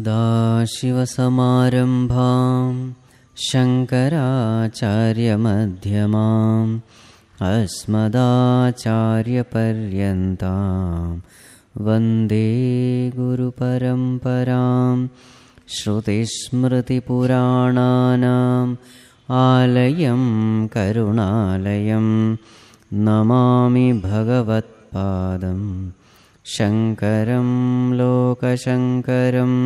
शिवसमारम्भां शङ्कराचार्यमध्यमाम् अस्मदाचार्यपर्यन्तां वन्दे गुरुपरम्पराम् श्रुतिस्मृतिपुराणानाम् आलयं करुणालयं नमामि भगवत्पादम् शङ्करं लोकशङ्करं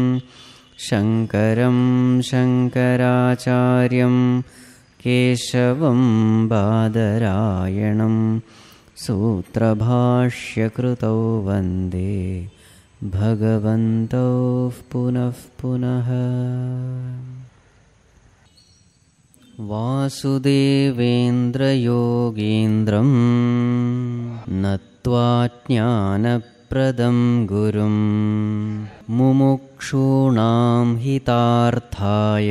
शङ्करं शङ्कराचार्यं केशवं बादरायणं सूत्रभाष्यकृतौ वन्दे पुनः पुनःपुनः नत्वा नत्वाज्ञान गुरुं मुमुक्षूणां हितार्थाय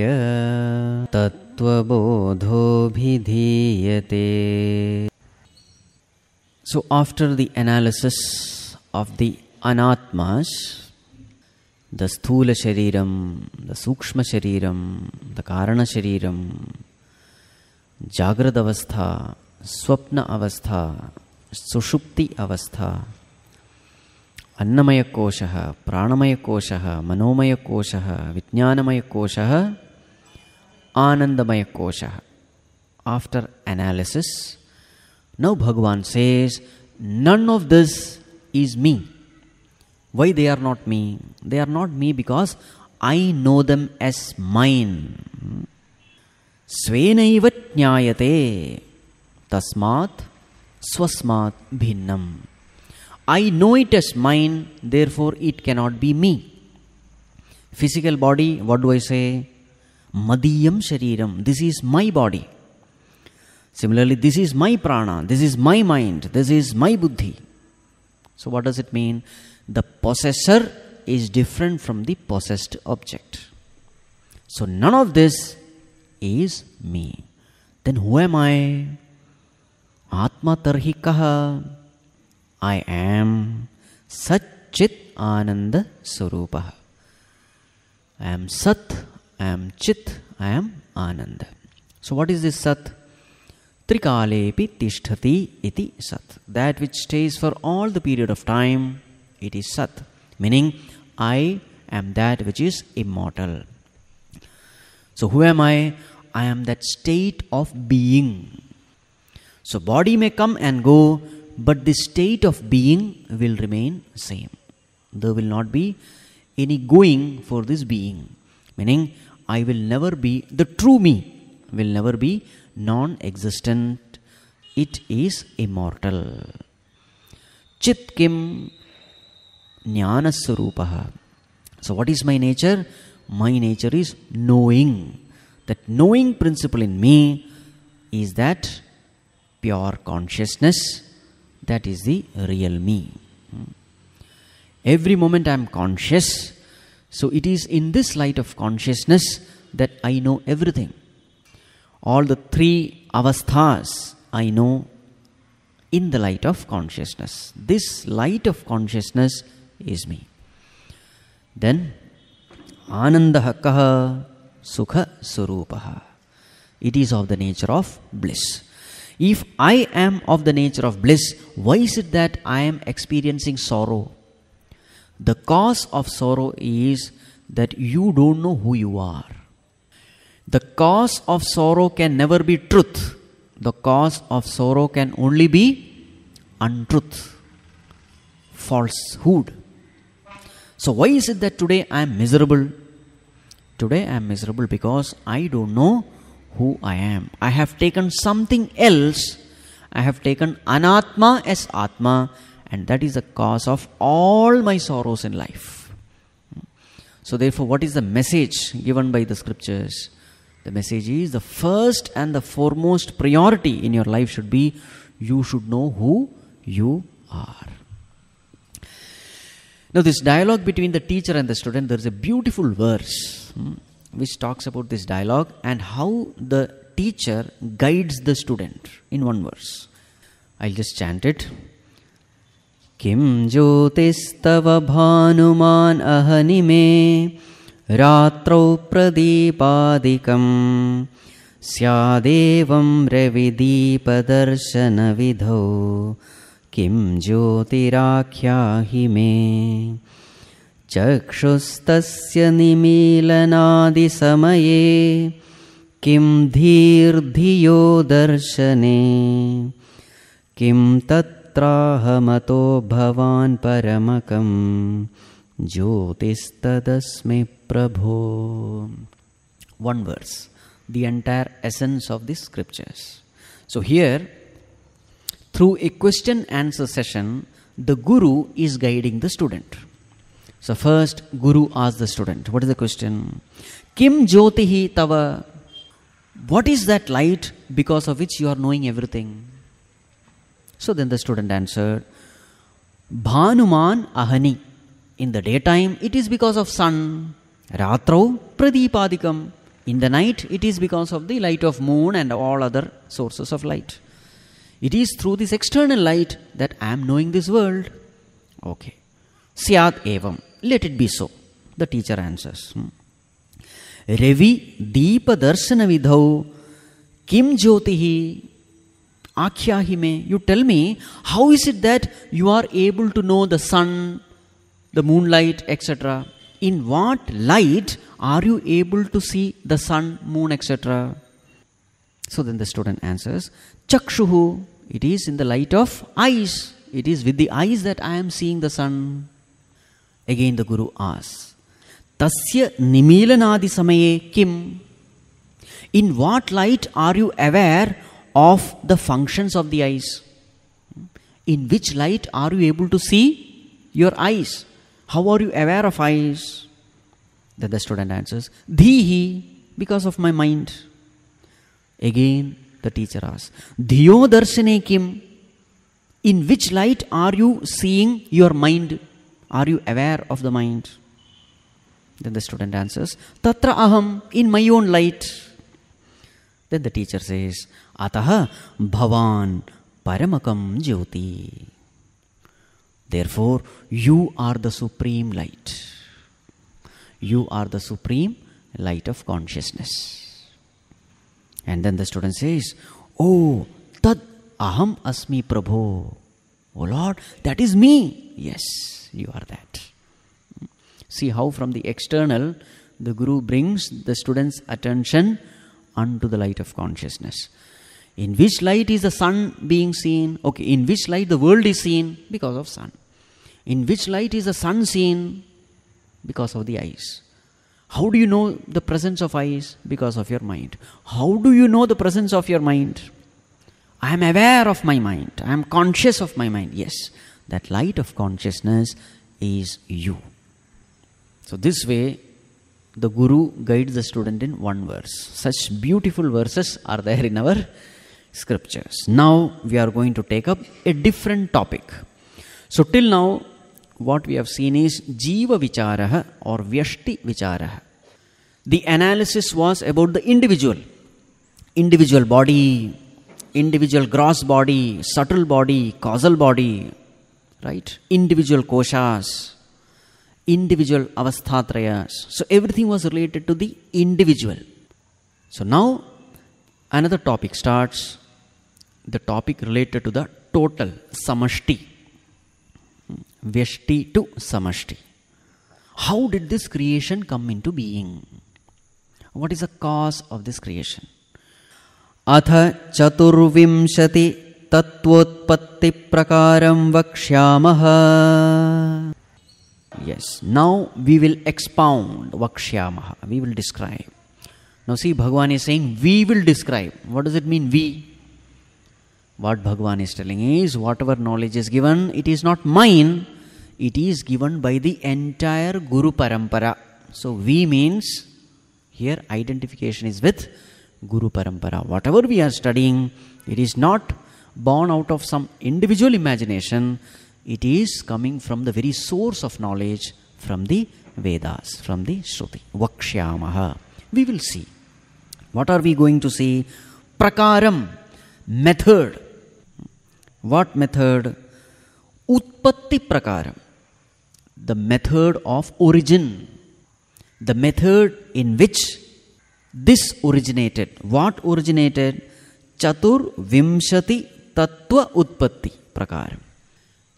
तत्त्वबोधोऽभिधीयते so after the analysis of the अनात्मास् द स्थूलशरीरं द सूक्ष्मशरीरं द कारणशरीरं जाग्रदवस्था स्वप्न अवस्था सुषुप्ति अवस्था अन्नमयकोशः प्राणमयकोशः मनोमयकोशः विज्ञानमयकोशः आनन्दमयकोशः after analysis now Bhagavan says none of this is me why they are not me they are not me because I know them as man स्वेनैव ज्ञायते तस्मात् स्वस्मात् भिन्नम् I know it as mine, therefore it cannot be me. Physical body, what do I say? Madhyam Shariram, this is my body. Similarly, this is my prana, this is my mind, this is my buddhi. So, what does it mean? The possessor is different from the possessed object. So, none of this is me. Then, who am I? Atma tarhi kaha. I am Satchit Ananda Surupaha. I am Sat, I am Chit, I am Ananda. So, what is this Sat? Trikalepi Tishthati iti Sat. That which stays for all the period of time, it is Sat. Meaning, I am that which is immortal. So, who am I? I am that state of being. So, body may come and go, but the state of being will remain same. There will not be any going for this being, meaning I will never be, the true me will never be non existent. It is immortal. Chit Kim So, what is my nature? My nature is knowing. That knowing principle in me is that pure consciousness that is the real me. Every moment I am conscious. So it is in this light of consciousness that I know everything. All the three avasthas I know in the light of consciousness. This light of consciousness is me. Then Anandaha kaha Sukha Surupaha. It is of the nature of bliss. If I am of the nature of bliss, why is it that I am experiencing sorrow? The cause of sorrow is that you don't know who you are. The cause of sorrow can never be truth. The cause of sorrow can only be untruth, falsehood. So, why is it that today I am miserable? Today I am miserable because I don't know who I am. I have taken something else. I have taken anatma as atma, and that is the cause of all my sorrows in life. So, therefore, what is the message given by the scriptures? The message is the first and the foremost priority in your life should be you should know who you are. Now, this dialogue between the teacher and the student, there is a beautiful verse. Hmm. which talks about this dialogue and how the teacher guides the student in one verse. I'll just chant it. किं ज्योतिस्तव भानुमान् अहनि मे रात्रौ प्रदीपादिकम् स्यादेवं रविदीपदर्शनविधौ किं ज्योतिराख्याहि मे चक्षुस्तस्य निमीलनादिसमये किं धीर्धियो दर्शने किं तत्राहमतो भवान् परमकं ज्योतिस्तदस्मि प्रभो one verse the entire essence of the scriptures so here through a question answer session the guru is guiding the student So first Guru asked the student, what is the question? Kim Jyotihi Tava? What is that light because of which you are knowing everything? So then the student answered, Bhanuman Ahani. In the daytime it is because of sun. Ratrau Pradipadikam. In the night it is because of the light of moon and all other sources of light. It is through this external light that I am knowing this world. Okay. Syat evam let it be so. The teacher answers. Hmm. Revi Deepa Darsana Vidhau Kim Jyotihi Akhyahime. You tell me, how is it that you are able to know the sun, the moonlight, etc.? In what light are you able to see the sun, moon, etc.? So then the student answers, Chakshuhu. It is in the light of eyes. It is with the eyes that I am seeing the sun. Again, the Guru asks, Tasya Nimilanadi Samaye Kim? In what light are you aware of the functions of the eyes? In which light are you able to see your eyes? How are you aware of eyes? Then the student answers, Dhihi, because of my mind. Again, the teacher asks, Dhiyo darsane kim? In which light are you seeing your mind? Are you aware of the mind? Then the student answers, Tatra aham, in my own light. Then the teacher says, Ataha bhavan paramakam jyoti. Therefore, you are the supreme light. You are the supreme light of consciousness. And then the student says, Oh, tad aham asmi prabhu. Oh Lord, that is me. Yes you are that see how from the external the guru brings the student's attention unto the light of consciousness in which light is the sun being seen okay in which light the world is seen because of sun in which light is the sun seen because of the eyes how do you know the presence of eyes? Because of your mind. How do you know the presence of your mind? I am aware of my mind. I am conscious of my mind. Yes that light of consciousness is you. So, this way, the Guru guides the student in one verse. Such beautiful verses are there in our scriptures. Now, we are going to take up a different topic. So, till now, what we have seen is Jiva Vicharaha or Vyashti Vicharaha. The analysis was about the individual, individual body, individual gross body, subtle body, causal body, right? Individual koshas, individual avasthatrayas. So everything was related to the individual. So now another topic starts, the topic related to the total samashti, vyashti to samashti. How did this creation come into being? What is the cause of this creation? अथ चतुर्विंशति तत्वोत्पत्तिप्रकारं वक्ष्यामः yes now we will expound vakshayamah we will describe now see bhagwan is saying we will describe what does it mean we what bhagwan is telling is whatever knowledge is given it is not mine it is given by the entire guru parampara so we means here identification is with guru parampara whatever we are studying it is not born out of some individual imagination. It is coming from the very source of knowledge from the Vedas, from the Shruti. Vakshyamaha. We will see. What are we going to see? Prakaram, method. What method? Utpatti prakaram. The method of origin. The method in which this originated. What originated? Chatur Vimshati Tattva Utpatti Prakaram.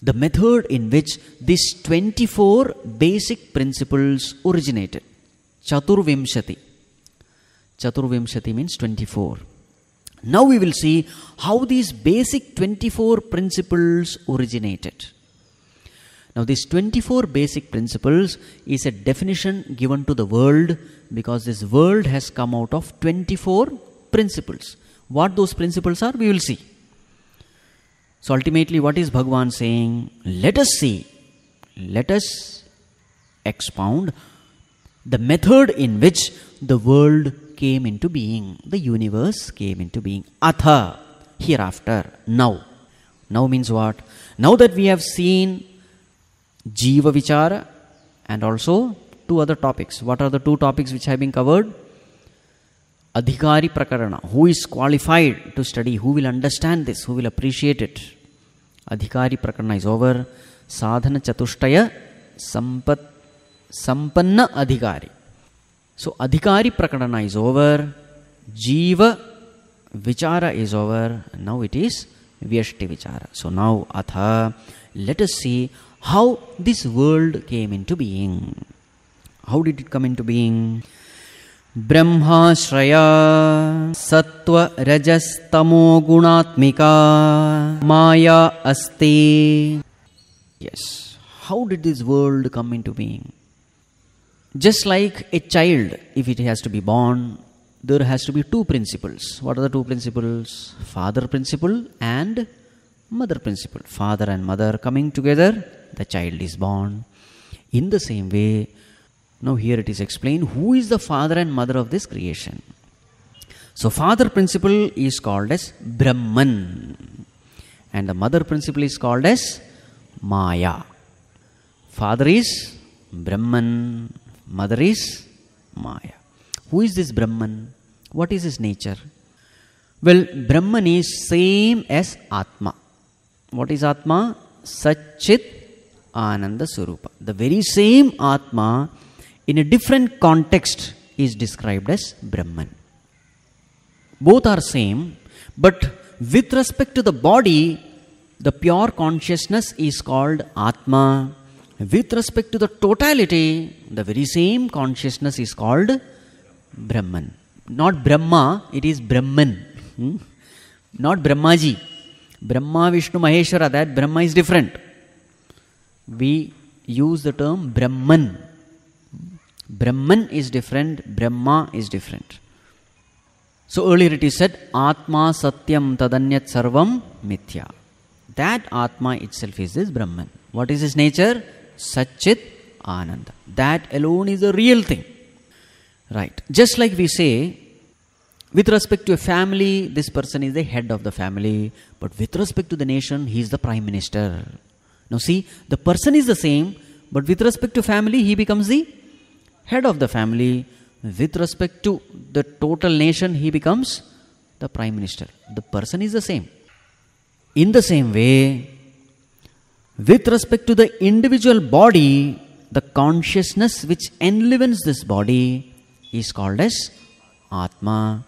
The method in which these 24 basic principles originated. Chaturvimshati. Chaturvimshati means 24. Now we will see how these basic 24 principles originated. Now, these 24 basic principles is a definition given to the world because this world has come out of 24 principles. What those principles are, we will see. So ultimately, what is Bhagwan saying? Let us see, let us expound the method in which the world came into being, the universe came into being. Atha, hereafter, now. Now means what? Now that we have seen Jiva Vichara and also two other topics. What are the two topics which have been covered? Adhikari Prakarana. Who is qualified to study? Who will understand this? Who will appreciate it? अधिकारी प्रकरण is over साधन चतुष्टय संपत् संपन्न अधिकारी सो अधिकारी प्रकरण is over jiva vichara is over now it is vyashti vichara so now अथ let how this how this world came into being. How did it come into being Brahma Shraya Satwa ब्रह्माश्रया सत्त्वरजस्तमोगुणात्मिका Maya Asti. yes how did this world come into being just like a child if it has to be born there has to be two principles what are the two principles father principle and mother principle father and mother coming together the child is born in the same way now, here it is explained who is the father and mother of this creation. So, father principle is called as Brahman, and the mother principle is called as Maya. Father is Brahman, mother is Maya. Who is this Brahman? What is his nature? Well, Brahman is same as Atma. What is Atma? Sachit Ananda Surupa. The very same Atma in a different context is described as Brahman. Both are same, but with respect to the body, the pure consciousness is called Atma. With respect to the totality, the very same consciousness is called Brahman. Not Brahma, it is Brahman. Hmm? Not Brahmaji. Brahma, Vishnu, Maheshwara, that Brahma is different. We use the term Brahman Brahman is different, Brahma is different. So earlier it is said, Atma Satyam Tadanyat Sarvam Mithya. That Atma itself is this Brahman. What is his nature? Sachit Ananda. That alone is the real thing. Right. Just like we say, with respect to a family, this person is the head of the family, but with respect to the nation, he is the prime minister. Now, see, the person is the same, but with respect to family, he becomes the head of the family. With respect to the total nation, he becomes the prime minister. The person is the same. In the same way, with respect to the individual body, the consciousness which enlivens this body is called as Atma.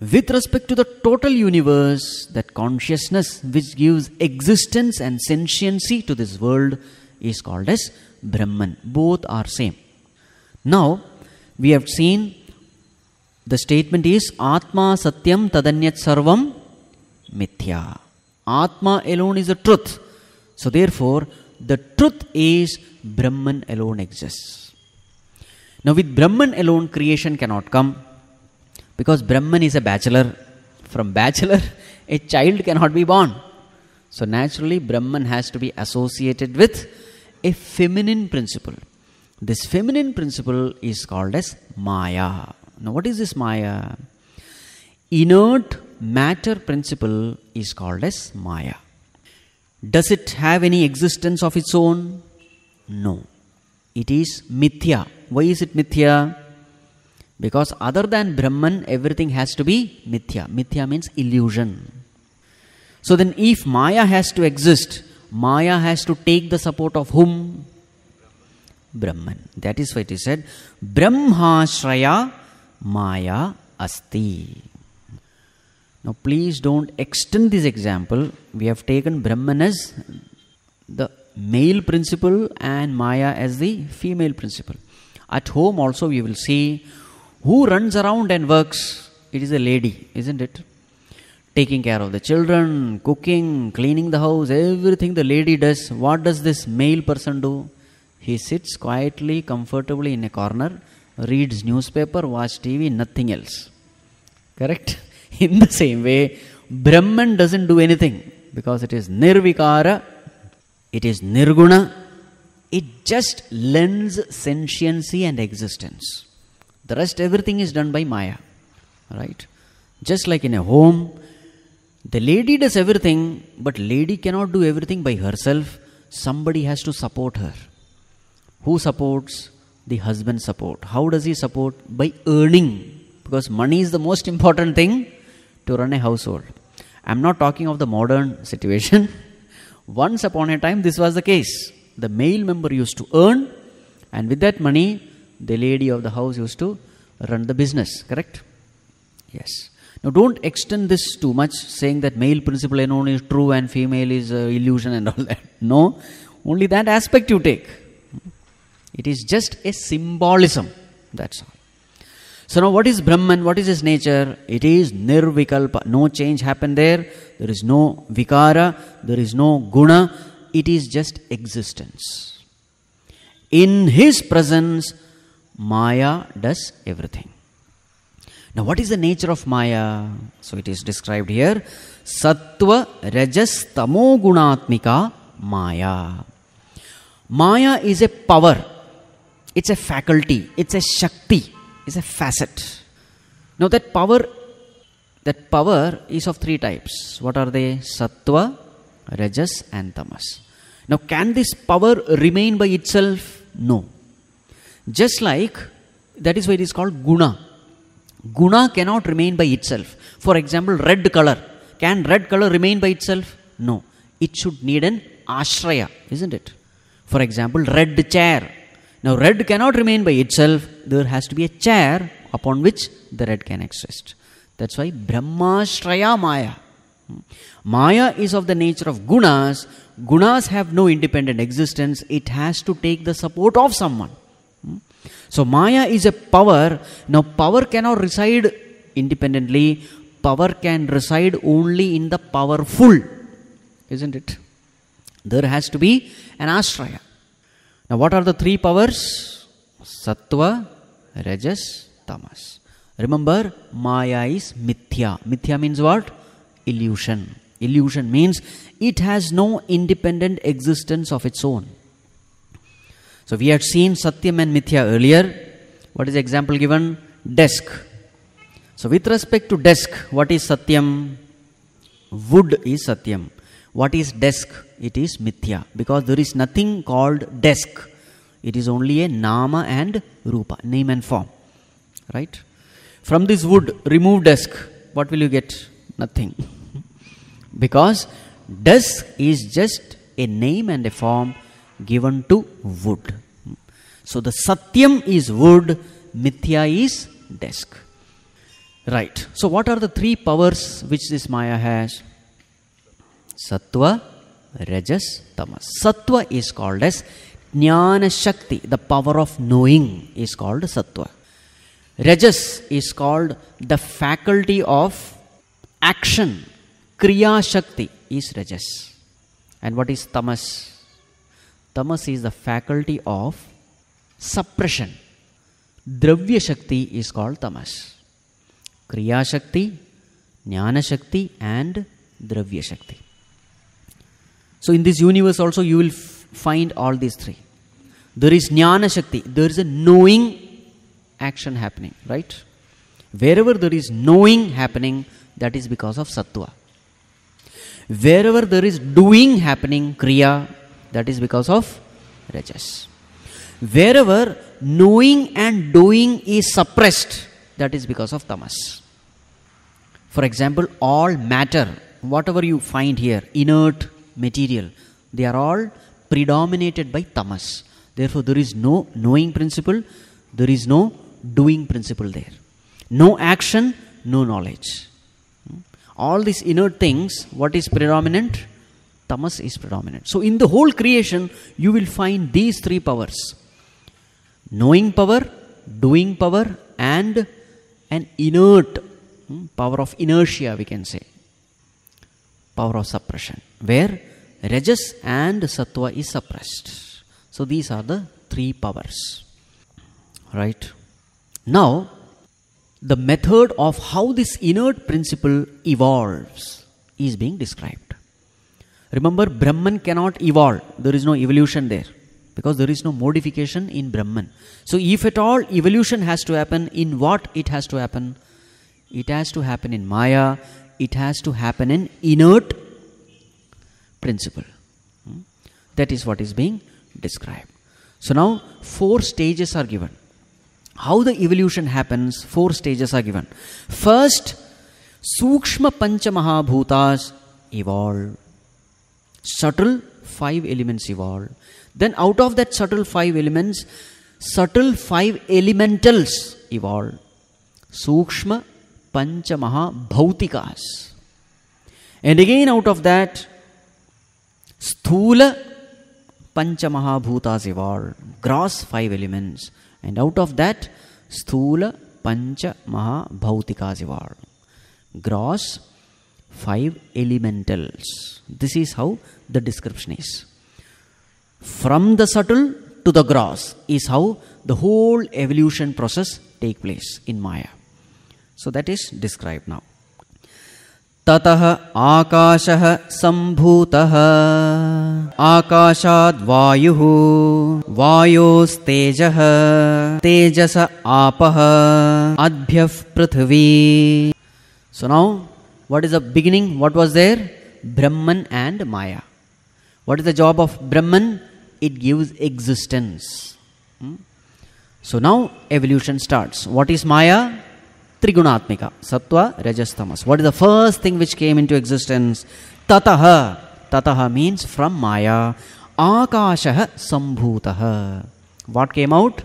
With respect to the total universe, that consciousness which gives existence and sentiency to this world is called as Brahman. Both are same. Now, we have seen the statement is Atma Satyam Tadanyat Sarvam Mithya. Atma alone is the truth. So, therefore, the truth is Brahman alone exists. Now, with Brahman alone, creation cannot come because Brahman is a bachelor. From bachelor, a child cannot be born. So, naturally, Brahman has to be associated with a feminine principle. This feminine principle is called as Maya. Now, what is this Maya? Inert matter principle is called as Maya. Does it have any existence of its own? No. It is mithya. Why is it mithya? Because other than Brahman, everything has to be mithya. Mithya means illusion. So then, if Maya has to exist, Maya has to take the support of whom? Brahman. That is why it is said, Brahmashraya Maya Asti. Now, please don't extend this example. We have taken Brahman as the male principle and Maya as the female principle. At home, also, we will see who runs around and works. It is a lady, isn't it? Taking care of the children, cooking, cleaning the house, everything the lady does. What does this male person do? He sits quietly, comfortably in a corner, reads newspaper, watch TV, nothing else. Correct? in the same way, Brahman doesn't do anything because it is nirvikara, it is nirguna, it just lends sentiency and existence. The rest, everything is done by Maya, right? Just like in a home, the lady does everything, but lady cannot do everything by herself. Somebody has to support her. Who supports? The husband support. How does he support? By earning. Because money is the most important thing to run a household. I'm not talking of the modern situation. Once upon a time, this was the case. The male member used to earn, and with that money, the lady of the house used to run the business, correct? Yes. Now, don't extend this too much, saying that male principle alone is true and female is uh, illusion and all that. No, only that aspect you take. It is just a symbolism, that's all. So now what is Brahman? What is his nature? It is nirvikalpa. No change happened there. There is no vikara. There is no guna. It is just existence. In his presence, Maya does everything. Now what is the nature of Maya? So it is described here. Sattva Rajas Tamo Gunatmika Maya. Maya is a power it's a faculty, it's a Shakti, it's a facet. Now that power, that power is of three types. What are they? Sattva, Rajas, and Tamas. Now, can this power remain by itself? No. Just like that is why it is called guna. Guna cannot remain by itself. For example, red color. Can red color remain by itself? No. It should need an ashraya, isn't it? For example, red chair. Now, red cannot remain by itself, there has to be a chair upon which the red can exist. That's why Brahmashraya Maya. Maya is of the nature of gunas. Gunas have no independent existence, it has to take the support of someone. So, Maya is a power. Now, power cannot reside independently, power can reside only in the powerful, isn't it? There has to be an ashraya. Now, what are the three powers? Sattva, Rajas, Tamas. Remember, Maya is Mithya. Mithya means what? Illusion. Illusion means it has no independent existence of its own. So, we had seen Satyam and Mithya earlier. What is example given? Desk. So, with respect to desk, what is Satyam? Wood is Satyam. What is desk? It is mithya because there is nothing called desk. It is only a nama and rupa, name and form. Right? From this wood, remove desk. What will you get? Nothing. because desk is just a name and a form given to wood. So the satyam is wood, mithya is desk. Right. So what are the three powers which this Maya has? सत्व रजस तमस सत्व is called as jnana shakti the power of knowing is called sattva rajas is called the faculty of action kriya shakti is rajas and what is tamas tamas is the faculty of suppression dravya shakti is called तमस क्रिया शक्ति ज्ञान शक्ति and द्रव्य शक्ति So in this universe also you will find all these three. There is jnana shakti, there is a knowing action happening, right? Wherever there is knowing happening, that is because of sattva. Wherever there is doing happening, kriya, that is because of rajas. Wherever knowing and doing is suppressed, that is because of tamas. For example, all matter, whatever you find here, inert, material. They are all predominated by tamas. Therefore, there is no knowing principle, there is no doing principle there. No action, no knowledge. Hmm? All these inner things, what is predominant? Tamas is predominant. So, in the whole creation, you will find these three powers knowing power, doing power, and an inert hmm, power of inertia, we can say, power of suppression, where Rajas and Sattva is suppressed. So these are the three powers. Right? Now, the method of how this inert principle evolves is being described. Remember, Brahman cannot evolve. There is no evolution there because there is no modification in Brahman. So, if at all evolution has to happen, in what it has to happen? It has to happen in Maya, it has to happen in inert principle. Hmm? That is what is being described. So now four stages are given. How the evolution happens, four stages are given. First, Sukshma Panchamahabhutas evolve. Subtle five elements evolve. Then out of that subtle five elements, subtle five elementals evolve. Sukshma Panchamaha Bhautikas. And again out of that, sthula ಪಂಚಮಹಾಭೂತಾಸ್ evolve gross five elements and out of that sthula ಪಂಚಮಹಾಭೌತಿಕಾಸ್ evolve gross five elementals this is how the description is from the subtle to the gross is how the whole evolution process take place in maya so that is described now तत आकाश संभूत आकाशाद्वायु वायोस्तेज तेजस आप अभ्य पृथ्वी so now what is the beginning what was there Brahman and Maya what is the job of Brahman it gives existence so now evolution starts what is Maya Trigunatmika. Sattva, Rajas, Tamas. What is the first thing which came into existence? Tataha. Tataha means from Maya. Akashaha Sambhutaha. What came out?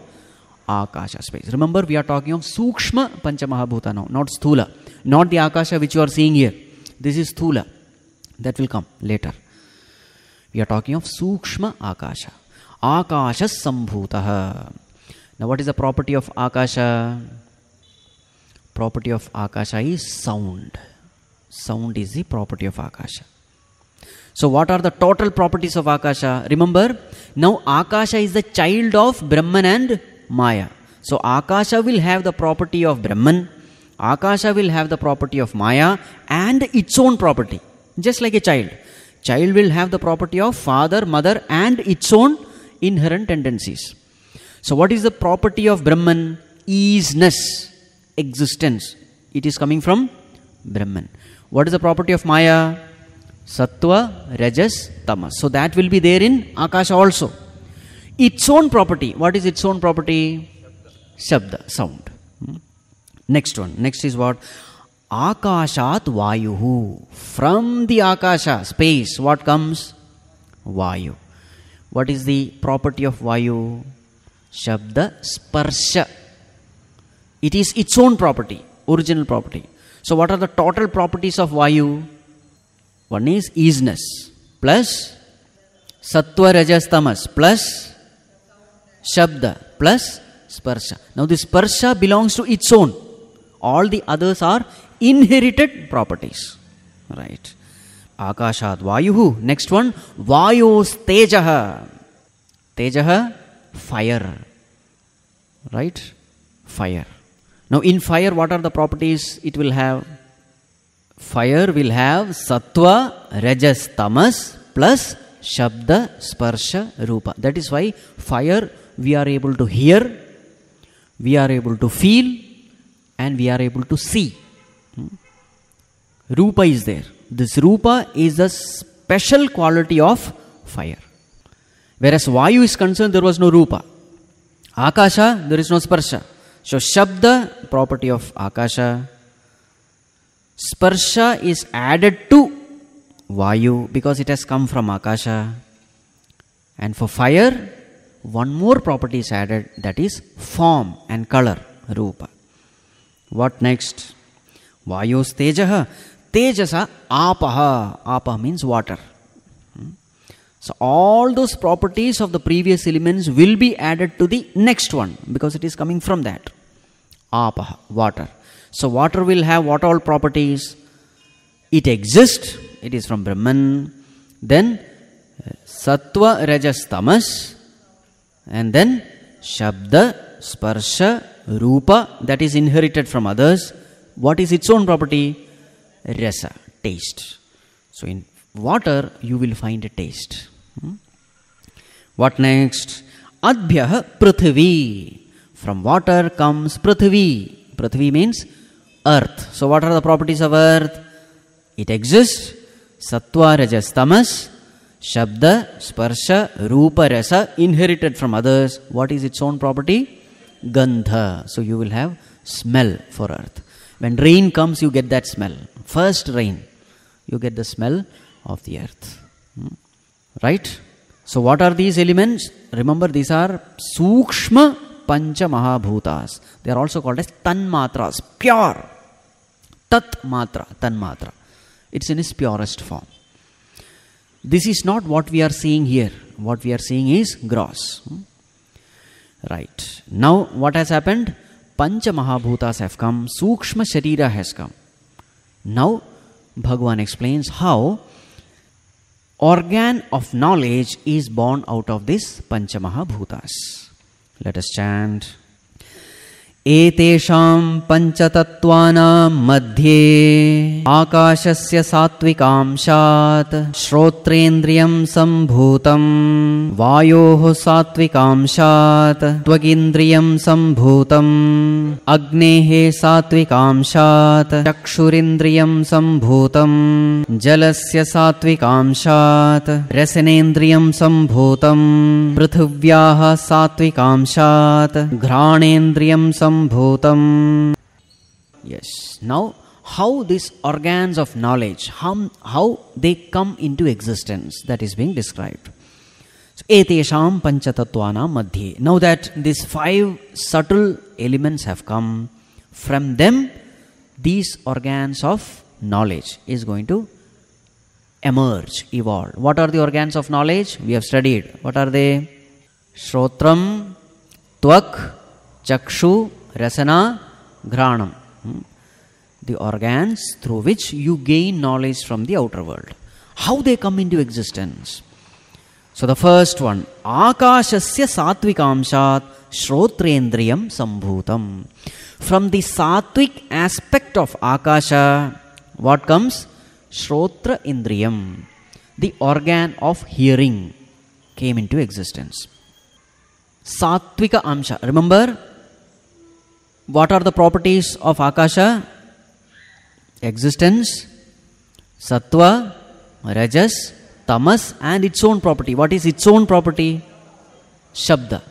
Akasha space. Remember, we are talking of Sukshma Panchamahabhuta now, not Sthula. Not the Akasha which you are seeing here. This is Sthula. That will come later. We are talking of Sukshma Akasha. Akasha Sambhutaha. Now, what is the property of Akasha? property of akasha is sound sound is the property of akasha so what are the total properties of akasha remember now akasha is the child of brahman and maya so akasha will have the property of brahman akasha will have the property of maya and its own property just like a child child will have the property of father mother and its own inherent tendencies so what is the property of brahman Easiness existence. It is coming from Brahman. What is the property of Maya? Sattva, Rajas, Tamas. So that will be there in Akasha also. Its own property. What is its own property? Shabda, sound. Hmm? Next one. Next is what? Akashat Vayuhu. From the Akasha, space, what comes? Vayu. What is the property of Vayu? Shabda, Sparsha. It is its own property, original property. So, what are the total properties of Vayu? One is easiness plus Sattva Rajas Tamas plus Shabda plus Sparsha. Now, this Sparsha belongs to its own. All the others are inherited properties. Right. Akashat vayu Next one vayu Tejaha. Tejaha, fire. Right? Fire. Now, in fire, what are the properties it will have? Fire will have sattva, rajas, tamas plus shabda, sparsha, rupa. That is why fire we are able to hear, we are able to feel, and we are able to see. Hmm. Rupa is there. This rupa is a special quality of fire. Whereas Vayu is concerned, there was no rupa. Akasha, there is no sparsha. So shabda property of akasha sparsha is added to vayu because it has come from akasha and for fire one more property is added that is form and colour rupa what next teja tejas ap ap means water So all those properties of the previous elements will be added to the next one because it is coming from that. Apaha, water. So water will have what all properties? It exists, it is from Brahman. Then uh, Sattva, Rajas, Tamas. And then Shabda, Sparsha, Rupa that is inherited from others. What is its own property? Rasa, taste. So in water you will find a taste what next? Adbhyah Prithvi. From water comes Prithvi. Prithvi means earth. So, what are the properties of earth? It exists. Sattva, Rajas, Tamas, Shabda, Sparsha, Rupa, Rasa, inherited from others. What is its own property? Gandha. So, you will have smell for earth. When rain comes, you get that smell. First rain, you get the smell of the earth. Hmm? Right? So what are these elements? Remember these are Sukshma Pancha Mahabhutas. They are also called as Tanmatras, pure. Tat Matra, Tanmatra. It's in its purest form. This is not what we are seeing here. What we are seeing is gross. Hmm? Right. Now what has happened? Pancha Mahabhutas have come. Sukshma Sharira has come. Now Bhagwan explains how organ of knowledge is born out of this Panchamahabhutas. Bhutas. Let us chant. एतेषां पञ्चतत्त्वानां मध्ये आकाशस्य सात्विकांशात् श्रोत्रेन्द्रियं सम्भूतं वायोः सात्विकांशात् त्वगिन्द्रियं सम्भूतम् अग्नेः सात्विकांशात् चक्षुरिन्द्रियं सम्भूतं जलस्य सात्विकांशात् रसनेन्द्रियं सम्भूतं पृथिव्याः सात्विकांशात् घ्राणेन्द्रियम् Bhutam Bhutam. Yes. Now, how these organs of knowledge, how, how they come into existence, that is being described. So, etesham panchatattvana madhye. Now that these five subtle elements have come, from them these organs of knowledge is going to emerge, evolve. What are the organs of knowledge? We have studied. What are they? Shrotram, Tvak, Chakshu, rasana granam the organs through which you gain knowledge from the outer world how they come into existence so the first one akashasya satvikamshat shrotrendriyam sambhutam from the satvik aspect of akasha what comes shrotra indriyam the organ of hearing came into existence satvika amsha remember What are the properties of Akasha? Existence, Sattva, Rajas, Tamas and its own property. What is its own property? Shabda.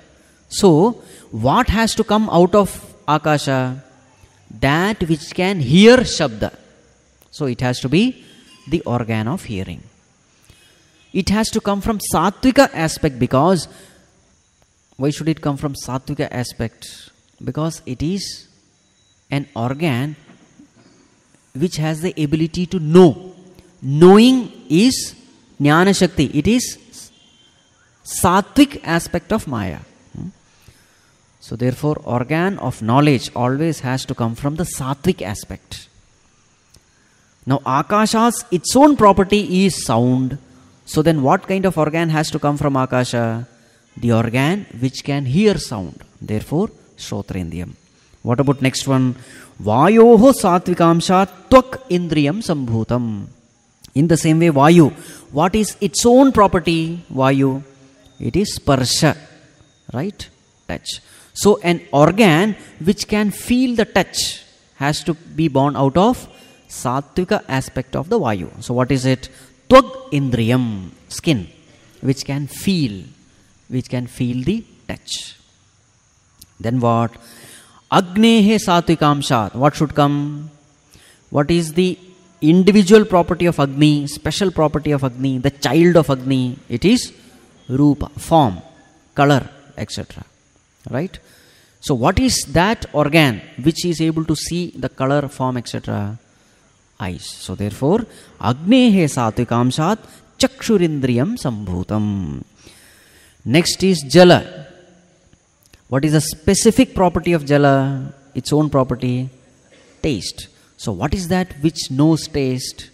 So, what has to come out of Akasha? That which can hear Shabda. So, it has to be the organ of hearing. It has to come from Sattvika aspect because why should it come from Sattvika aspect? because it is an organ which has the ability to know. Knowing is Jnana Shakti, it is sattvic aspect of Maya. Hmm? So, therefore, organ of knowledge always has to come from the sattvic aspect. Now, Akasha's its own property is sound. So, then what kind of organ has to come from Akasha? The organ which can hear sound. Therefore, श्रोत्रेन्द्रियम what about next one वायो सात्विकांशा त्वक इंद्रियम संभूतम in the same way vayu what is its own property vayu it is sparsha right touch so an organ which can feel the touch has to be born out of sattvik aspect of the vayu so what is it त्वग इंद्रियम skin which can feel which can feel the touch then what agnehe satvikamshat what should come what is the individual property of agni special property of agni the child of agni it is rupa form color etc right so what is that organ which is able to see the color form etc eyes so therefore agnehe satvikamshat chakshurindriyam sambhutam next is jala What is the specific property of jala? Its own property, taste. So what is that which knows taste?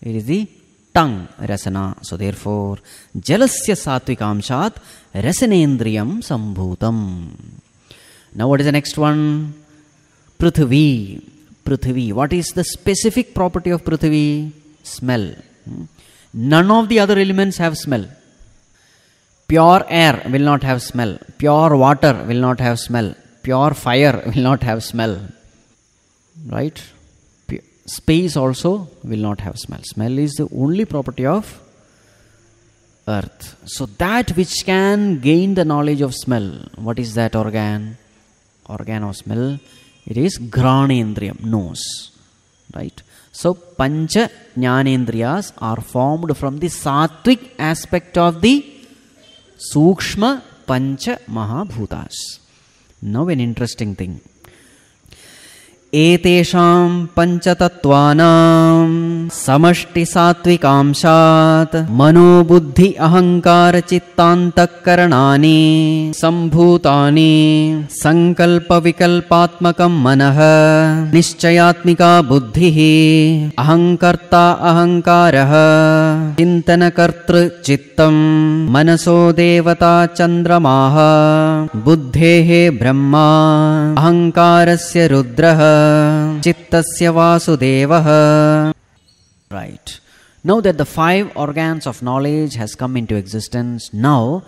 It is the tongue, rasana. So therefore, jalasya satvikamshat rasanendriyam sambhutam. Now what is the next one? Prithvi. Prithvi. What is the specific property of Prithvi? Smell. Hmm. None of the other elements have smell. Pure air will not have smell. Pure water will not have smell. Pure fire will not have smell. Right? Space also will not have smell. Smell is the only property of earth. So, that which can gain the knowledge of smell, what is that organ? Organ of smell, it is Granendriyam, nose. Right? So, Pancha Jnanendriyas are formed from the sattvic aspect of the सूक्ष्म पंच महाभूताश नव an interesting thing एतेषाम् पञ्चतत्त्वानाम् समष्टिसात्विकांशात् मनोबुद्धि अहङ्कारचित्तान्तःकरणानि सम्भूतानि सङ्कल्प मनः निश्चयात्मिका बुद्धिः अहङ्कर्ता अहङ्कारः चिन्तनकर्तृचित्तं मनसो देवता चन्द्रमाह बुद्धेः Brahma अहङ्कारस्य रुद्रः Chittasya Right. Now that the five organs of knowledge has come into existence, now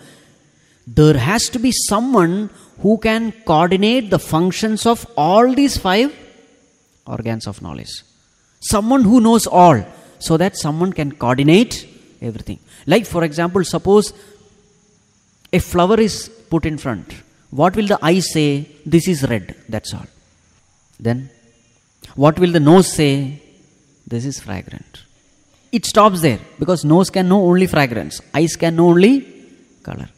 there has to be someone who can coordinate the functions of all these five organs of knowledge. Someone who knows all, so that someone can coordinate everything. Like, for example, suppose a flower is put in front. What will the eye say? This is red, that's all. Then, what will the nose say? This is fragrant. It stops there because nose can know only fragrance, eyes can know only color.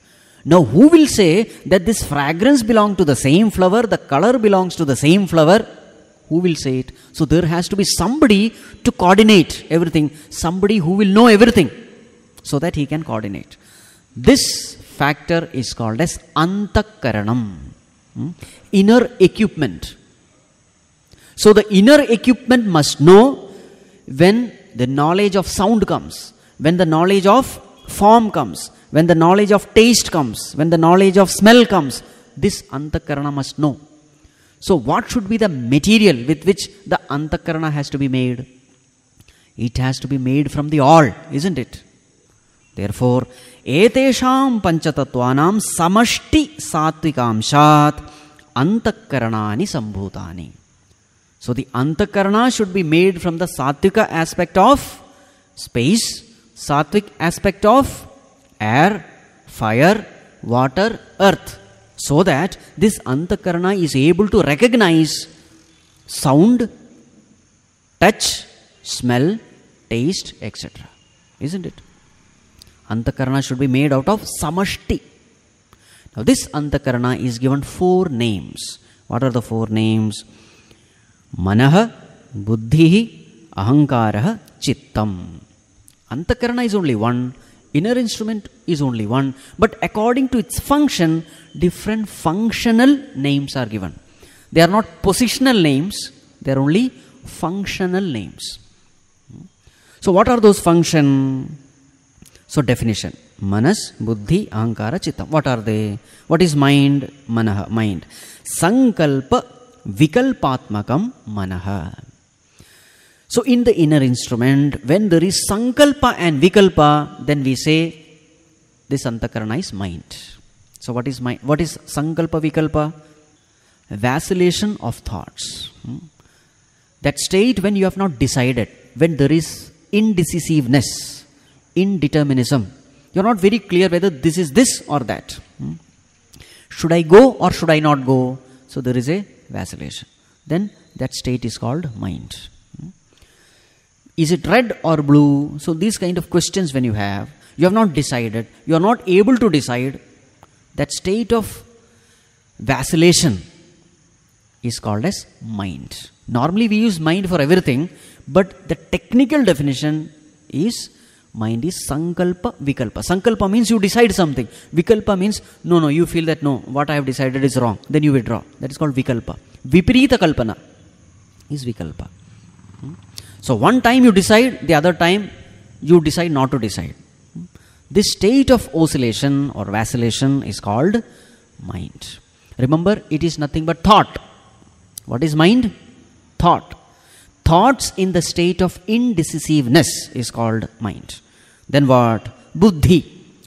Now, who will say that this fragrance belongs to the same flower, the color belongs to the same flower? Who will say it? So, there has to be somebody to coordinate everything, somebody who will know everything so that he can coordinate. This factor is called as antakaranam, hmm, inner equipment. So the inner equipment must know when the knowledge of sound comes, when the knowledge of form comes, when the knowledge of taste comes, when the knowledge of smell comes. This antakarana must know. So, what should be the material with which the antakarana has to be made? It has to be made from the all, isn't it? Therefore, etesham panchatatvanam samashti satvikamshat antakaranani sambhutani. So the antakarana should be made from the satvika aspect of space, sattvic aspect of air, fire, water, earth. So that this antakarana is able to recognize sound, touch, smell, taste, etc. Isn't it? Antakarana should be made out of samashti. Now, this Antakarana is given four names. What are the four names? मन बुद्धि ahankara chitta antahkarana is only one inner instrument is only one but according to its function different functional names are given they are not positional names they are only functional names so what are those function so definition manas buddhi ahankara chitta what are they what is mind mana mind sankalpa Vikalpatmakam manaha. So in the inner instrument, when there is sankalpa and vikalpa, then we say this antakarana is mind. So what is mind? What is sankalpa vikalpa? Vacillation of thoughts. Hmm? That state when you have not decided, when there is indecisiveness, indeterminism. You are not very clear whether this is this or that. Hmm? Should I go or should I not go? So there is a vacillation. Then that state is called mind. Hmm? Is it red or blue? So these kind of questions when you have, you have not decided, you are not able to decide, that state of vacillation is called as mind. Normally we use mind for everything, but the technical definition is mind is sankalpa vikalpa sankalpa means you decide something vikalpa means no no you feel that no what i have decided is wrong then you withdraw that is called vikalpa viparita kalpana is vikalpa hmm? so one time you decide the other time you decide not to decide hmm? this state of oscillation or vacillation is called mind remember it is nothing but thought what is mind thought thoughts in the state of indecisiveness is called mind. Then what? Buddhi.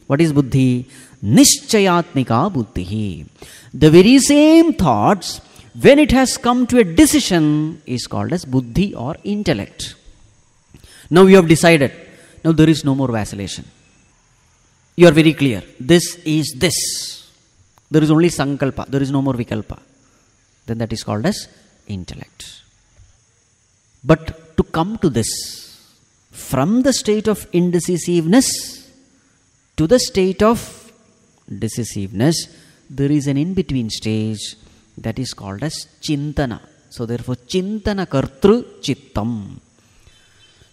What is buddhi? Nischayatmika buddhi. The very same thoughts, when it has come to a decision, is called as buddhi or intellect. Now you have decided. Now there is no more vacillation. You are very clear. This is this. There is only sankalpa. There is no more vikalpa. Then that is called as intellect. But to come to this, from the state of indecisiveness to the state of decisiveness, there is an in between stage that is called as chintana. So, therefore, chintana kartru chittam.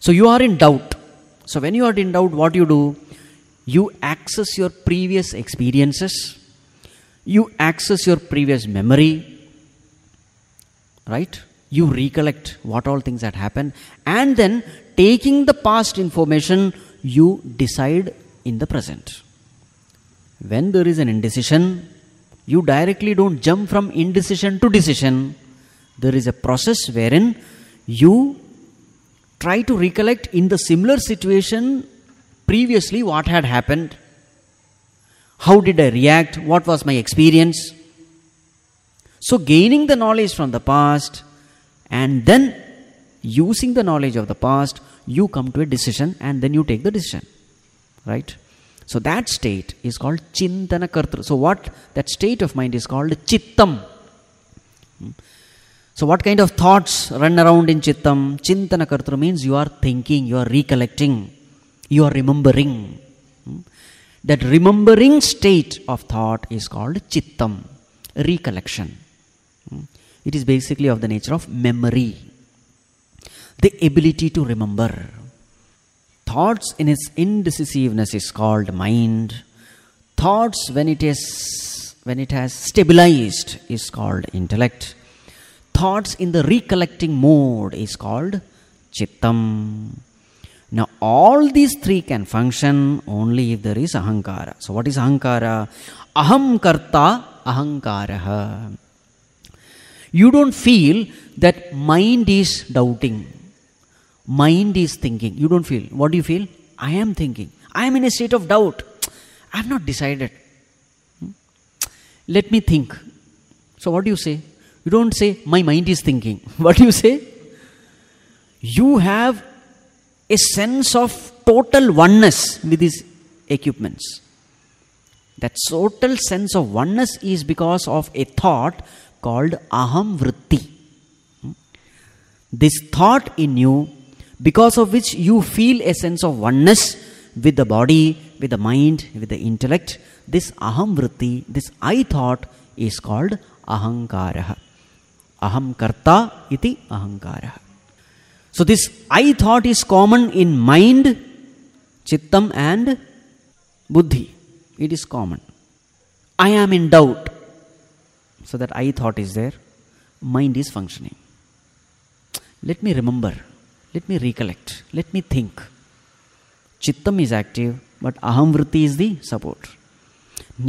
So, you are in doubt. So, when you are in doubt, what you do? You access your previous experiences, you access your previous memory, right? you recollect what all things had happened and then taking the past information you decide in the present when there is an indecision you directly don't jump from indecision to decision there is a process wherein you try to recollect in the similar situation previously what had happened how did i react what was my experience so gaining the knowledge from the past and then using the knowledge of the past you come to a decision and then you take the decision right so that state is called chintana kartru so what that state of mind is called chittam hmm? so what kind of thoughts run around in chittam chintana kartru means you are thinking you are recollecting you are remembering hmm? that remembering state of thought is called chittam recollection it is basically of the nature of memory, the ability to remember. Thoughts in its indecisiveness is called mind. Thoughts when it is when it has stabilized is called intellect. Thoughts in the recollecting mode is called chittam. Now, all these three can function only if there is ahankara. So, what is ahankara? Aham karta you don't feel that mind is doubting. Mind is thinking. You don't feel. What do you feel? I am thinking. I am in a state of doubt. I have not decided. Hmm? Let me think. So, what do you say? You don't say, My mind is thinking. What do you say? You have a sense of total oneness with these equipments. That total sense of oneness is because of a thought called aham vritti. This thought in you, because of which you feel a sense of oneness with the body, with the mind, with the intellect, this aham vritti, this I thought is called ahankara Aham karta iti ahankara So this I thought is common in mind, chittam and buddhi. It is common. I am in doubt. so that I thought is there, mind is functioning. Let me remember, let me recollect, let me think. Chittam is active, but aham is the support.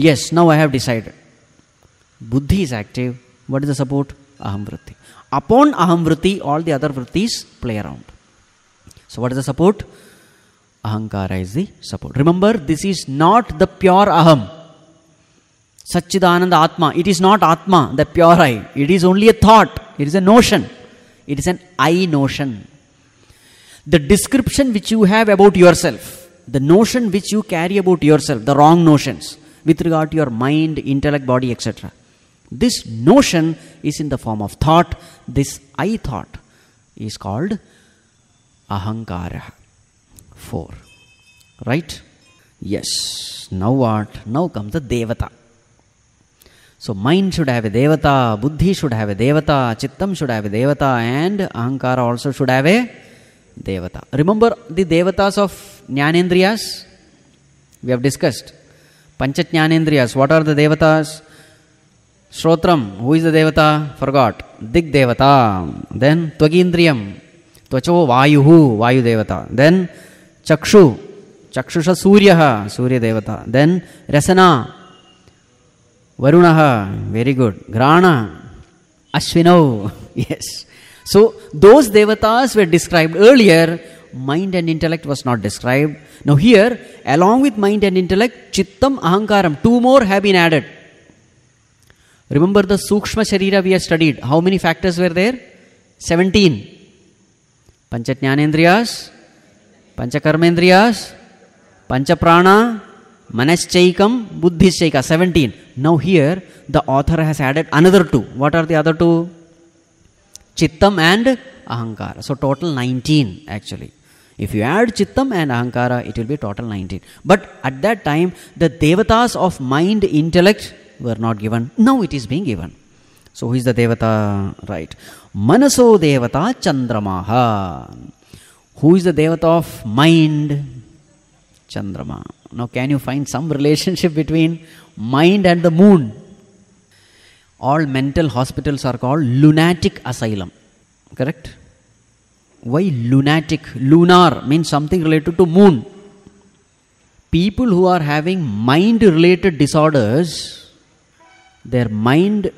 Yes, now I have decided. Buddhi is active, what is the support? Aham Upon aham all the other vrittis play around. So, what is the support? Ahankara is the support. Remember, this is not the pure aham. Satchidananda Atma. It is not Atma, the pure I. It is only a thought. It is a notion. It is an I notion. The description which you have about yourself, the notion which you carry about yourself, the wrong notions with regard to your mind, intellect, body, etc. This notion is in the form of thought. This I thought is called Ahankara. 4. Right? Yes. Now what? Now comes the Devata. So mind should have a devata, buddhi should have a devata, chittam should have a devata, and ahankara also should have a devata. Remember the devatas of jnanendriyas? We have discussed. Pancha jnanendriyas. What are the devatas? Shrotram, who is the devata? Forgot. Dig devata. Then Twagindriyam. Twacho Vayuhu, Vayu devata. Then Chakshu, Chakshusha Suryaha, Surya devata. Then Rasana, Varunaha, very good. Grana, Ashwino, yes. So those devatas were described earlier. Mind and intellect was not described. Now here, along with mind and intellect, chittam, ahankaram, two more have been added. Remember the Sukshma Sharira we have studied. How many factors were there? 17. Pancha panchakarmendriyas, panchaprana. Manaschaikam, Buddhischayika, 17. Now here the author has added another two. What are the other two? Chittam and Ahankara. So total 19 actually. If you add Chittam and Ahankara, it will be total 19. But at that time, the devatas of mind, intellect were not given. Now it is being given. So who is the devata? Right. Manaso devata chandramaha. Who is the devata of mind? Chandrama. Now, can you find some relationship between mind and the moon? All mental hospitals are called lunatic asylum. Correct? Why lunatic? Lunar means something related to moon. People who are having mind related disorders, their mind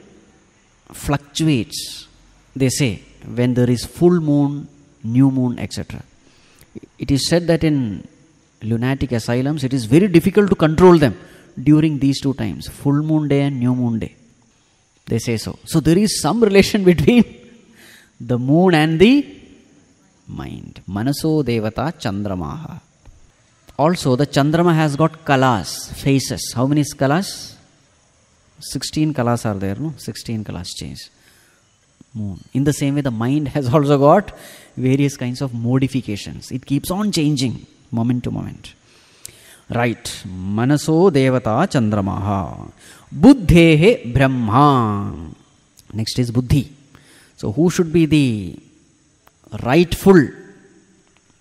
fluctuates, they say, when there is full moon, new moon, etc. It is said that in lunatic asylums, it is very difficult to control them during these two times full moon day and new moon day. They say so. So there is some relation between the moon and the mind. Manaso Devata Chandramaha. Also, the Chandrama has got kalas, faces. How many kalas? 16 kalas are there, no? 16 kalas change. Moon. In the same way, the mind has also got various kinds of modifications. It keeps on changing. Moment to moment right मनसो देवता चंद्रमा बुद्धे ब्रह्मा next is buddhi so who should be the rightful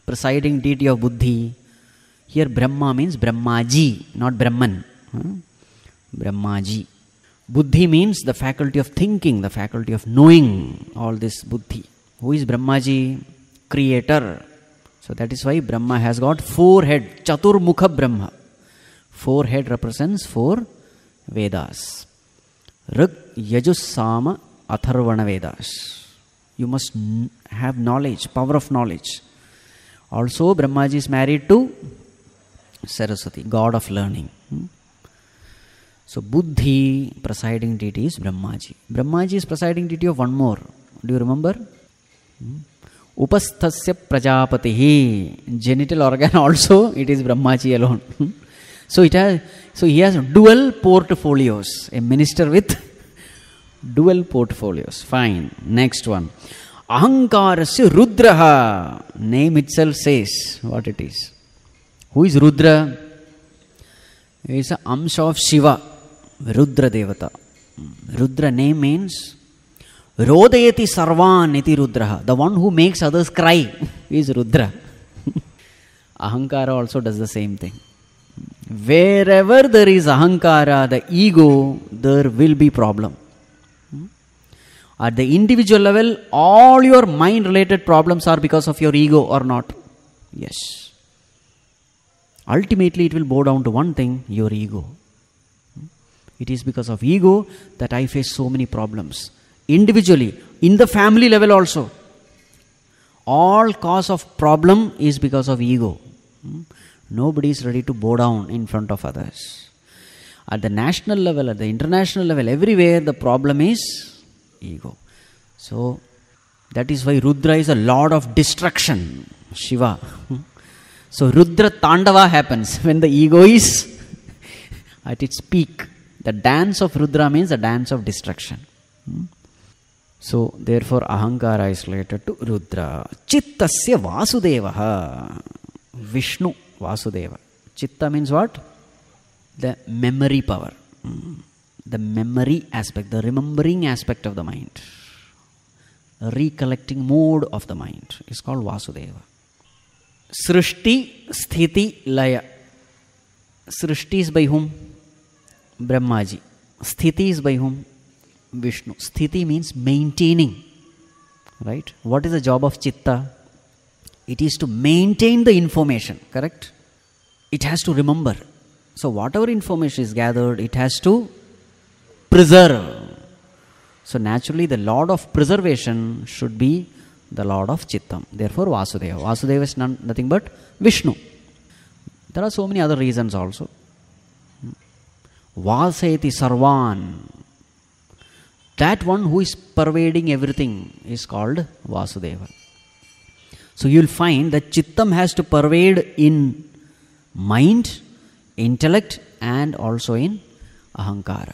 presiding deity of buddhi here brahma means brahmaji not brahman huh? brahmaji buddhi means the faculty of thinking the faculty of knowing all this buddhi who is brahmaji creator So that is why Brahma has got four head, Chaturmukha Brahma. Four head represents four Vedas. Rig, Yajus, Sama, Atharvana Vedas. You must have knowledge, power of knowledge. Also, Brahmaji is married to Saraswati, god of learning. Hmm? So, Buddhi, presiding deity is Brahmaji. Brahmaji is presiding deity of one more. Do you remember? Hmm? उपस्थस्य प्रजापति he genital organ also it is ब्रह्माची alone so it has so he has dual portfolios a minister with dual portfolios fine next one ahankara से Rudra name it सेल says what it is who is Rudra is ansha of Shiva Rudra devata Rudra name means Rodayati sarvan iti Rudraha. The one who makes others cry is Rudra. ahankara also does the same thing. Wherever there is ahankara, the ego, there will be problem. Hmm? At the individual level, all your mind related problems are because of your ego or not. Yes. Ultimately, it will bow down to one thing your ego. Hmm? It is because of ego that I face so many problems individually, in the family level also. All cause of problem is because of ego. Hmm? Nobody is ready to bow down in front of others. At the national level, at the international level, everywhere the problem is ego. So that is why Rudra is a lord of destruction, Shiva. Hmm? So Rudra Tandava happens when the ego is at its peak. The dance of Rudra means the dance of destruction. Hmm? So therefore ahankara is related to Rudra. Chittasya Vasudeva. Vishnu Vasudeva. Chitta means what? The memory power. The memory aspect, the remembering aspect of the mind. Recollecting mode of the mind is called Vasudeva. Srishti Sthiti Laya. Srishti is by whom? Brahmaji. Sthiti is by whom? Vishnu. Sthiti means maintaining. Right? What is the job of Chitta? It is to maintain the information, correct? It has to remember. So, whatever information is gathered, it has to preserve. So, naturally, the Lord of preservation should be the Lord of Chittam. Therefore, Vasudeva. Vasudeva is none, nothing but Vishnu. There are so many other reasons also. Hmm. Vaseti Sarvan that one who is pervading everything is called Vasudeva. So you will find that Chittam has to pervade in mind, intellect, and also in Ahankara.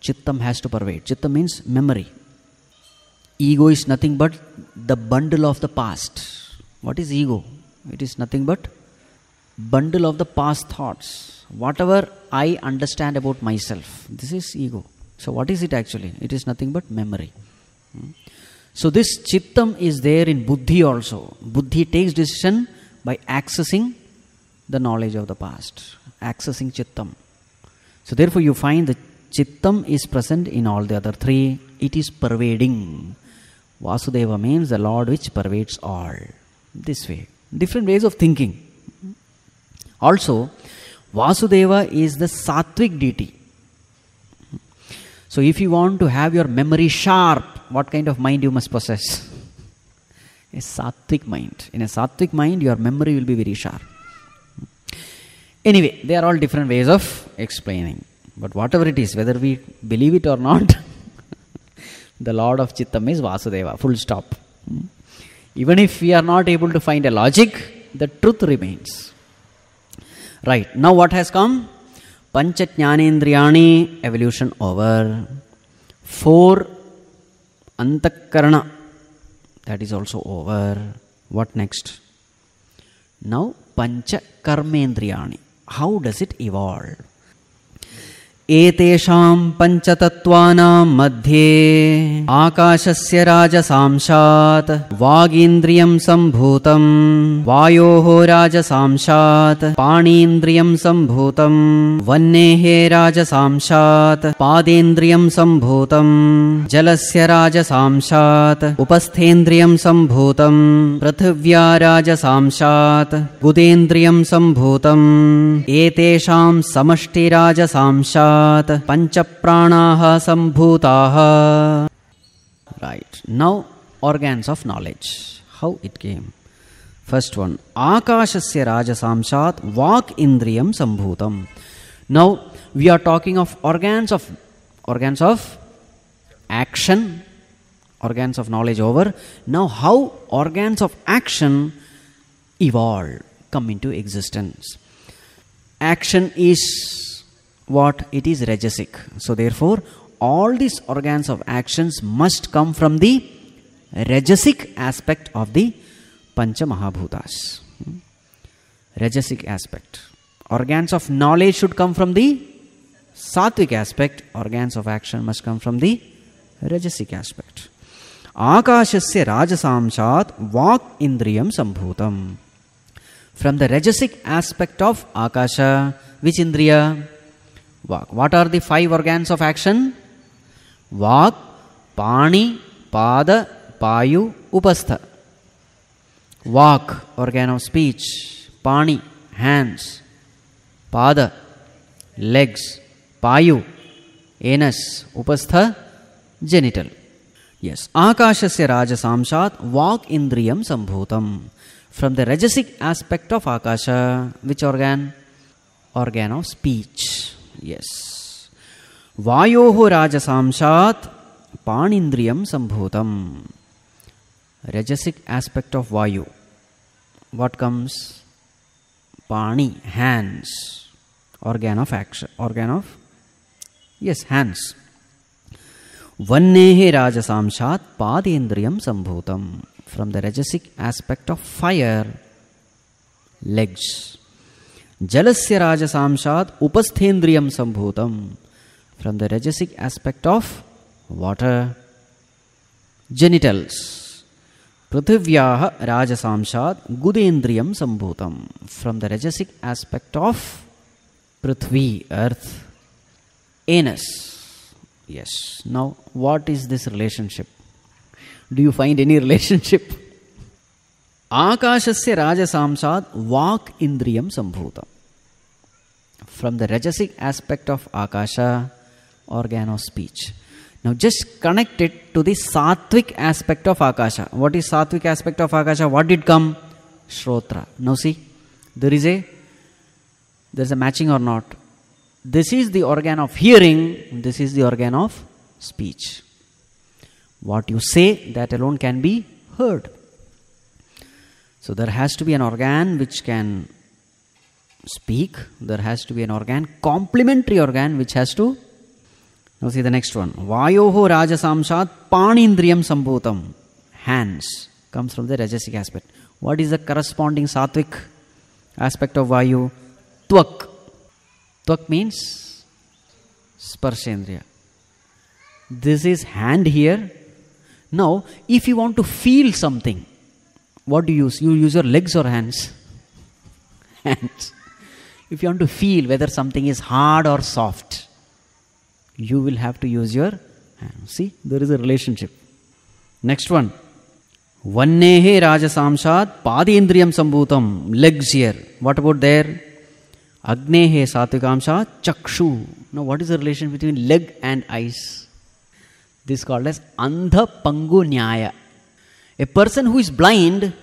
Chittam has to pervade. Chittam means memory. Ego is nothing but the bundle of the past. What is ego? It is nothing but bundle of the past thoughts. Whatever I understand about myself, this is ego. So, what is it actually? It is nothing but memory. Hmm. So, this chittam is there in buddhi also. Buddhi takes decision by accessing the knowledge of the past, accessing chittam. So, therefore, you find the chittam is present in all the other three, it is pervading. Vasudeva means the Lord which pervades all. This way, different ways of thinking. Also, Vasudeva is the sattvic deity. So, if you want to have your memory sharp, what kind of mind you must possess? A sattvic mind. In a sattvic mind, your memory will be very sharp. Anyway, they are all different ways of explaining. But whatever it is, whether we believe it or not, the Lord of Chittam is Vasudeva, full stop. Even if we are not able to find a logic, the truth remains. Right, now what has come? पंच पंचज्ञानेन्द्रियाणि evolution over four antahkarana that is also over what next now पंचकर्मेन्द्रिया how does it evolve एतेषाम् पञ्चतत्वानाम् मध्ये आकाशस्य राजसांशात् वागीन्द्रियम् सम्भूतम् वायोः राजसांशात् पाणीन्द्रियम् सम्भूतम् वह्नेः राजसांशात् पादेन्द्रियम् सम्भूतम् जलस्य राजसांशात् उपस्थेन्द्रियम् सम्भूतम् पृथिव्या राजसांशात् गुदेन्द्रियम् सम्भूतम् एतेषां समष्टिराजसांशात् Sakshat Panchapranaha Sambhutaha. Right. Now, organs of knowledge. How it came. First one. Akashasya Rajasamshat Vak Indriyam Sambhutam. Now, we are talking of organs of organs of action organs of knowledge over now how organs of action evolve come into existence action is what? It is rajasic. So therefore, all these organs of actions must come from the rajasic aspect of the Pancha Mahabhutas. Hmm? Rajasic aspect. Organs of knowledge should come from the sattvic aspect. Organs of action must come from the rajasic aspect. आकाशस्य राजसांशात् वाक् indriyam sambhutam. from the rajasic aspect of akasha which indriya vak what are the five organs of action vak pani pada payu upastha vak organ of speech pani hands pada legs payu anus upastha genital yes akasha से राजसांशात वाक इंद्रियम संभूतम from the rajasic aspect of akasha which organ organ of speech yes वायो हो राजसांशात पाणिंद्रियम संभूतम aspect of vayu what comes pani hands organ of action organ of yes hands वन्ने हे राजसांशात पादेन्द्रियम संभूतम from the rajasic aspect of fire legs जलस्य राजसांशात उपस्थेन्द्रियम संभूतम from the rajasic aspect of water genitals पृथिव्या राजसांशात गुदेन्द्रियम संभूतम from the rajasic aspect of prithvi earth anus yes now what is this relationship do you find any relationship आकाशस्य राजसांशात वाक इंद्रियम संभूतम from the Rajasic aspect of Akasha, organ of speech. Now just connect it to the Sattvic aspect of Akasha. What is Sattvic aspect of Akasha? What did come? Shrotra. Now see, there is a there is a matching or not. This is the organ of hearing, this is the organ of speech. What you say, that alone can be heard. So there has to be an organ which can speak, there has to be an organ, complementary organ, which has to. Now, see the next one. Vayoho Rajasamshat Panindriyam Sambhutam. Hands comes from the Rajasic aspect. What is the corresponding Sattvic aspect of Vayu? Twak. Twak means Sparshendriya. This is hand here. Now, if you want to feel something, what do you use? You use your legs or hands? Hands. If you want to feel whether something is hard or soft, you will have to use your hand. See, there is a relationship. Next one. Vannehe padhi indriyam sambhutam. Legs here. What about there? Agnehe satvikamshat chakshu. Now, what is the relation between leg and eyes? This is called as andha pangu nyaya. A person who is blind,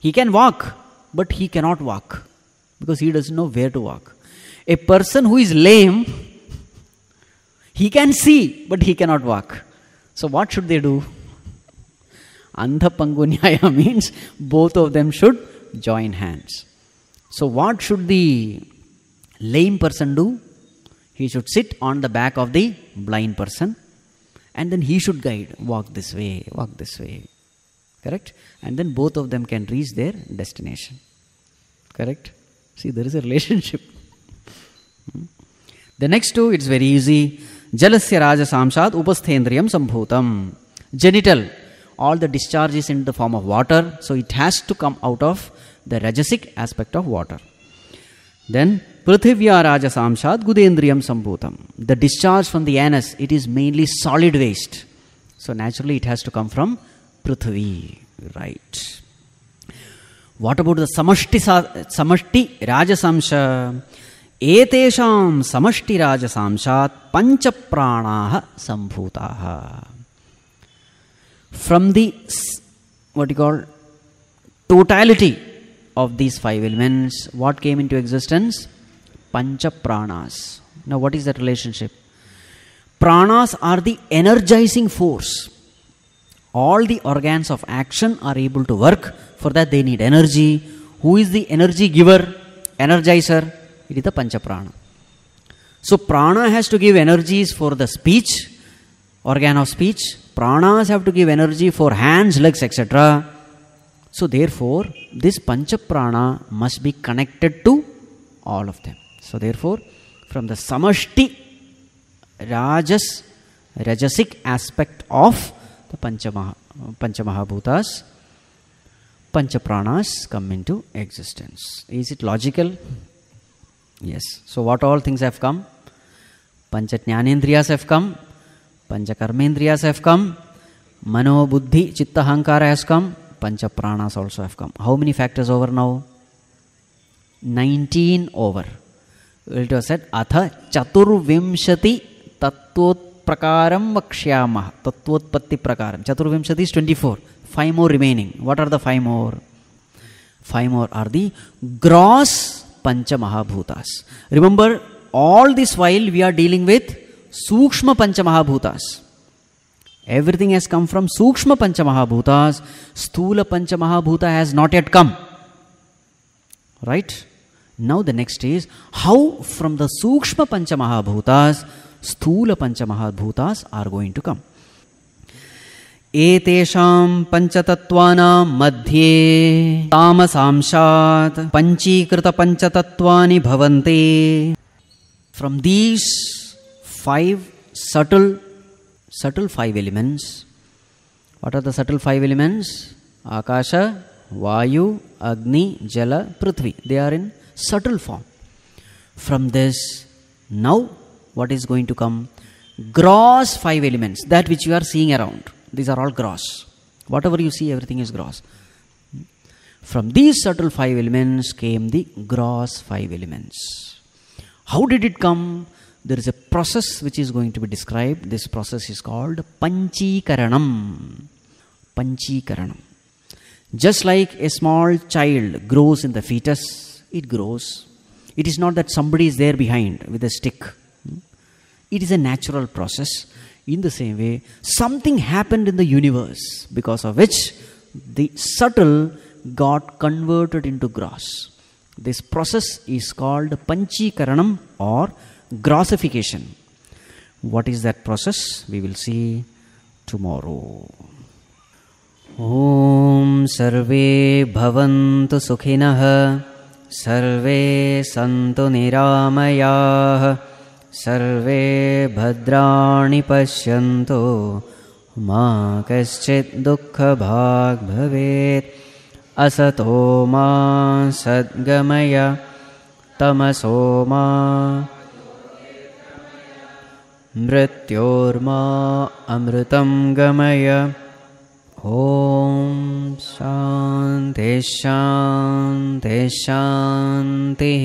he can walk, but he cannot walk because he doesn't know where to walk. A person who is lame, he can see, but he cannot walk. So, what should they do? Andhapangunyaya means both of them should join hands. So, what should the lame person do? He should sit on the back of the blind person and then he should guide walk this way, walk this way. Correct? And then both of them can reach their destination. Correct? See, there is a relationship. The next two, it's very easy. Jalasya Rajasamshat Upasthendriyam Sambhutam. Genital. All the discharge is in the form of water, so it has to come out of the rajasic aspect of water. Then Prithivya Rajasamshat Gudendriyam Sambhutam. The discharge from the anus, it is mainly solid waste. So naturally it has to come from Prithvi. Right. What about the ಸಮಷ್ಟಿ ಸಾ ಸಮಷ್ಟಿ ರಾಜಸಾಂಶ ಏತೇಷಾಂ ಸಮಷ್ಟಿ ರಾಜಸಾಂಶಾತ್ ಪಂಚಪ್ರಾಣಾ ಸಂಭೂತಾ from the what you call totality of these five elements what came into existence pancha now what is that relationship pranas are the energizing force all the organs of action are able to work for that they need energy. Who is the energy giver, energizer? It is the Panchaprana. So prana has to give energies for the speech, organ of speech. Pranas have to give energy for hands, legs, etc. So therefore, this Panchaprana must be connected to all of them. So therefore, from the samashti rajas rajasic aspect of the Panchamaha, Panchamahabhutas, pancha pranas come into existence. Is it logical? Yes. So what all things have come? Pancha jnanendriyas have come. Pancha karmendriyas have come. Mano, buddhi, chitta, hankara has come. Pancha pranas also have come. How many factors over now? 19 over. It was said, Atha chaturvimshati tattvot प्रकारम वक्ष्यामः तत्वोत्पत्ति प्रकारम चतुर्विंशति is 24 five more remaining. What are the five more? Five more are the gross Pancha Mahabhutas. Remember, all this while we are dealing with Sukshma Pancha Mahabhutas. Everything has come from Sukshma Pancha Mahabhutas. Sthula Pancha Mahabhuta has not yet come. Right? Now the next is how from the Sukshma Pancha Mahabhutas, Sthula Pancha Mahabhutas are going to come. एतेषां पञ्चतत्त्वानां मध्ये तामसांशात् पञ्चीकृतपञ्चतत्त्वानि भवन्ति from these five subtle subtle five elements what are the subtle five elements akasha vayu agni jala prithvi they are in subtle form from this now what is going to come gross five elements that which you are seeing around These are all gross. Whatever you see, everything is gross. From these subtle five elements came the gross five elements. How did it come? There is a process which is going to be described. This process is called Panchikaranam. Panchikaranam. Just like a small child grows in the fetus, it grows. It is not that somebody is there behind with a stick. Hmm? It is a natural process. In the same way, something happened in the universe because of which the subtle got converted into gross. This process is called Panchikaranam or grossification. What is that process? We will see tomorrow. ॐ सर्वे भवन्तु सुखिनः सर्वे सन्तु निरामयाः सर्वे भद्राणि पश्यन्तु मा कश्चित् दुःखभाग् भवेत् असतो मा सद्गमय तमसो मा मृत्योर्मा अमृतं गमय ॐ शान्ति शान्तिः